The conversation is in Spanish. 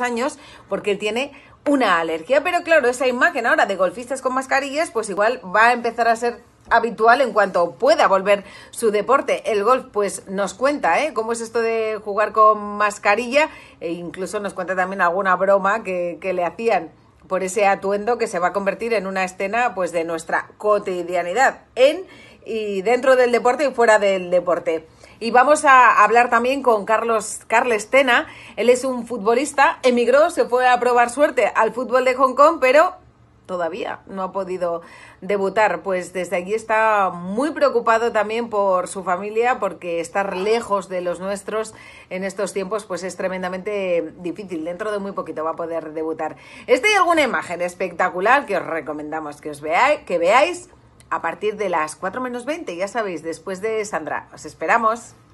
años porque tiene una alergia. Pero claro, esa imagen ahora de golfistas con mascarillas, pues igual va a empezar a ser habitual en cuanto pueda volver su deporte. El golf, pues nos cuenta, ¿eh? Cómo es esto de jugar con mascarilla e incluso nos cuenta también alguna broma que, que le hacían por ese atuendo que se va a convertir en una escena, pues, de nuestra cotidianidad. En y dentro del deporte y fuera del deporte. Y vamos a hablar también con Carlos Carles Tena. Él es un futbolista, emigró, se fue a probar suerte al fútbol de Hong Kong, pero todavía no ha podido debutar. Pues desde aquí está muy preocupado también por su familia, porque estar lejos de los nuestros en estos tiempos pues es tremendamente difícil. Dentro de muy poquito va a poder debutar. Este hay alguna imagen espectacular que os recomendamos que os veáis, que veáis a partir de las 4 menos 20, ya sabéis, después de Sandra. Os esperamos.